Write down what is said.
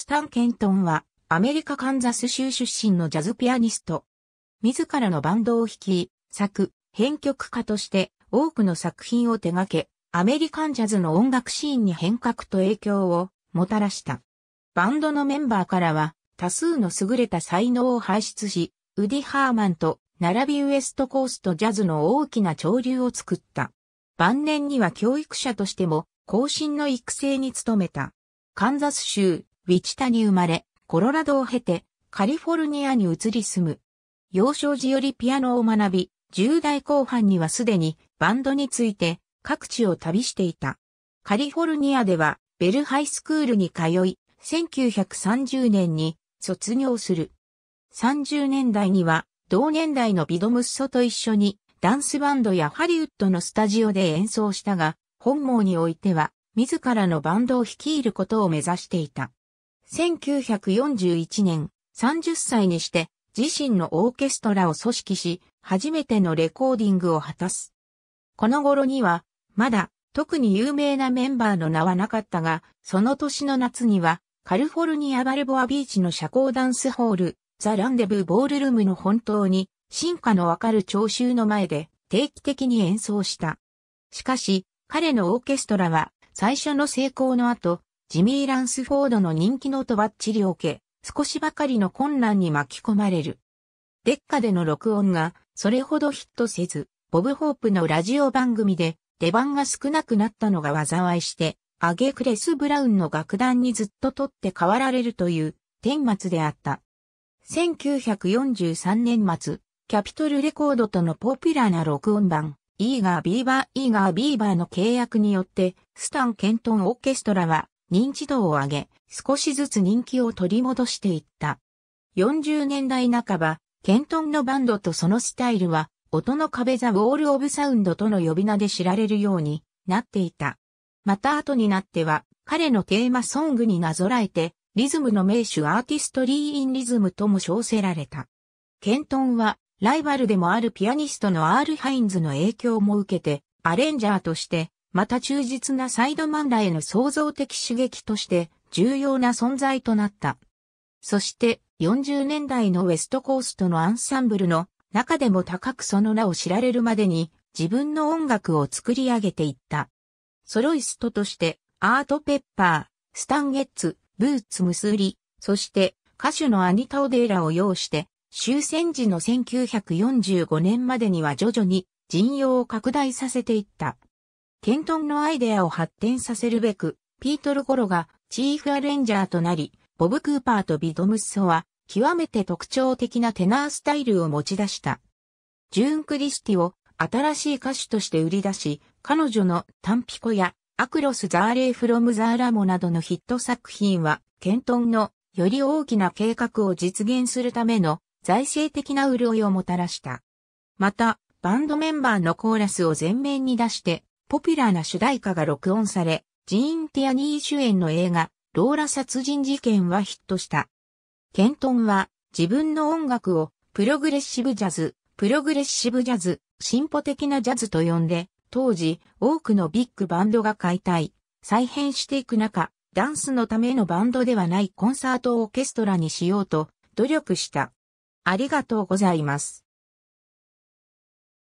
スタン・ケントンは、アメリカカンザス州出身のジャズピアニスト。自らのバンドを率い、作、編曲家として多くの作品を手掛け、アメリカンジャズの音楽シーンに変革と影響をもたらした。バンドのメンバーからは、多数の優れた才能を輩出し、ウディ・ハーマンと並びウエストコーストジャズの大きな潮流を作った。晩年には教育者としても、後進の育成に努めた。カンザス州ウィチタに生まれ、コロラドを経て、カリフォルニアに移り住む。幼少時よりピアノを学び、10代後半にはすでにバンドについて各地を旅していた。カリフォルニアではベルハイスクールに通い、1930年に卒業する。30年代には同年代のビドムッソと一緒にダンスバンドやハリウッドのスタジオで演奏したが、本網においては自らのバンドを率いることを目指していた。1941年30歳にして自身のオーケストラを組織し、初めてのレコーディングを果たす。この頃には、まだ特に有名なメンバーの名はなかったが、その年の夏には、カルフォルニアバルボアビーチの社交ダンスホール、ザ・ランデブー・ボールルームの本当に、進化のわかる聴衆の前で定期的に演奏した。しかし、彼のオーケストラは最初の成功の後、ジミー・ランスフォードの人気のとばっちりを受け、少しばかりの困難に巻き込まれる。デッカでの録音がそれほどヒットせず、ボブ・ホープのラジオ番組で出番が少なくなったのが災いして、アゲクレス・ブラウンの楽団にずっと取って代わられるという天末であった。1943年末、キャピトルレコードとのポピュラーな録音版、イーガー・ビーバー・イーガー・ビーバーの契約によって、スタン・ケントン・オーケストラは、認知度を上げ、少しずつ人気を取り戻していった。40年代半ば、ケントンのバンドとそのスタイルは、音の壁ザ・ウォール・オブ・サウンドとの呼び名で知られるようになっていた。また後になっては、彼のテーマソングになぞらえて、リズムの名手アーティストリー・イン・リズムとも称せられた。ケントンは、ライバルでもあるピアニストのアール・ハインズの影響も受けて、アレンジャーとして、また忠実なサイドマンらへの創造的刺激として重要な存在となった。そして40年代のウェストコーストのアンサンブルの中でも高くその名を知られるまでに自分の音楽を作り上げていった。ソロイストとしてアート・ペッパー、スタン・ゲッツ、ブーツ・ムスーリ、そして歌手のアニタ・オデーラを擁して終戦時の1945年までには徐々に陣容を拡大させていった。ケントンのアイデアを発展させるべく、ピートル・ゴロがチーフアレンジャーとなり、ボブ・クーパーとビドムッソは極めて特徴的なテナースタイルを持ち出した。ジューン・クリスティを新しい歌手として売り出し、彼女のタンピコやアクロス・ザーレイ・フロム・ザーラモなどのヒット作品は、ケントンのより大きな計画を実現するための財政的な潤いをもたらした。また、バンドメンバーのコーラスを前面に出して、ポピュラーな主題歌が録音され、ジーン・ティアニー主演の映画、ローラ殺人事件はヒットした。ケントンは自分の音楽をプログレッシブジャズ、プログレッシブジャズ、進歩的なジャズと呼んで、当時多くのビッグバンドが解体、再編していく中、ダンスのためのバンドではないコンサートオーケストラにしようと努力した。ありがとうございます。